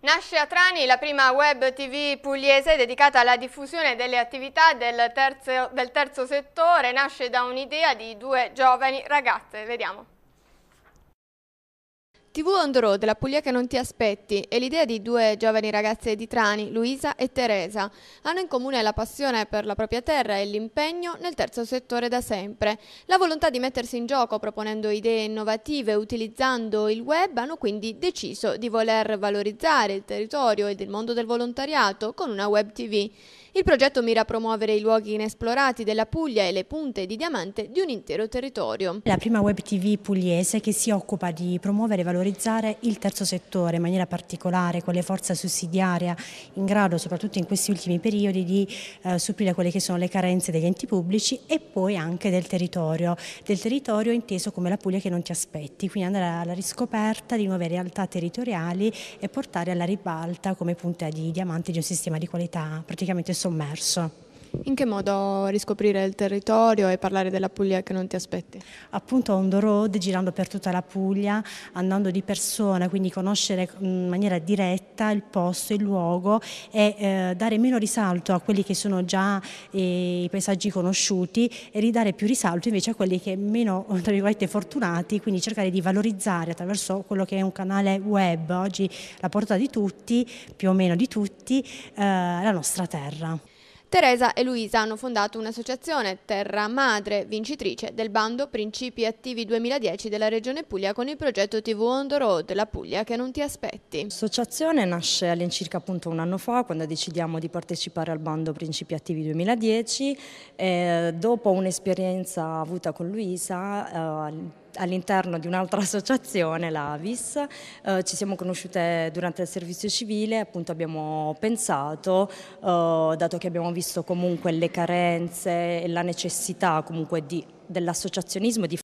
Nasce a Trani la prima web tv pugliese dedicata alla diffusione delle attività del terzo, del terzo settore, nasce da un'idea di due giovani ragazze, vediamo. TV on the road, la Puglia che non ti aspetti, è l'idea di due giovani ragazze di Trani, Luisa e Teresa. Hanno in comune la passione per la propria terra e l'impegno nel terzo settore da sempre. La volontà di mettersi in gioco proponendo idee innovative, utilizzando il web, hanno quindi deciso di voler valorizzare il territorio ed il mondo del volontariato con una web TV. Il progetto mira a promuovere i luoghi inesplorati della Puglia e le punte di diamante di un intero territorio. La prima web TV pugliese che si occupa di promuovere e valorizzare il terzo settore in maniera particolare, quale forza sussidiaria in grado soprattutto in questi ultimi periodi di eh, supplire quelle che sono le carenze degli enti pubblici e poi anche del territorio, del territorio inteso come la Puglia che non ti aspetti, quindi andare alla riscoperta di nuove realtà territoriali e portare alla ribalta come punta di diamante di un sistema di qualità praticamente solo sommerso. In che modo riscoprire il territorio e parlare della Puglia che non ti aspetti? Appunto on the road, girando per tutta la Puglia, andando di persona, quindi conoscere in maniera diretta il posto, il luogo e eh, dare meno risalto a quelli che sono già eh, i paesaggi conosciuti e ridare più risalto invece a quelli che meno, tra virgolette, fortunati, quindi cercare di valorizzare attraverso quello che è un canale web, oggi la porta di tutti, più o meno di tutti, eh, la nostra terra. Teresa e Luisa hanno fondato un'associazione, Terra Madre, vincitrice del bando Principi Attivi 2010 della Regione Puglia con il progetto TV On The Road, la Puglia che non ti aspetti. L'associazione nasce all'incirca un anno fa quando decidiamo di partecipare al bando Principi Attivi 2010 e eh, dopo un'esperienza avuta con Luisa eh, all'interno di un'altra associazione, l'Avis, eh, ci siamo conosciute durante il servizio civile, appunto abbiamo pensato, eh, dato che abbiamo visto comunque le carenze e la necessità comunque dell'associazionismo di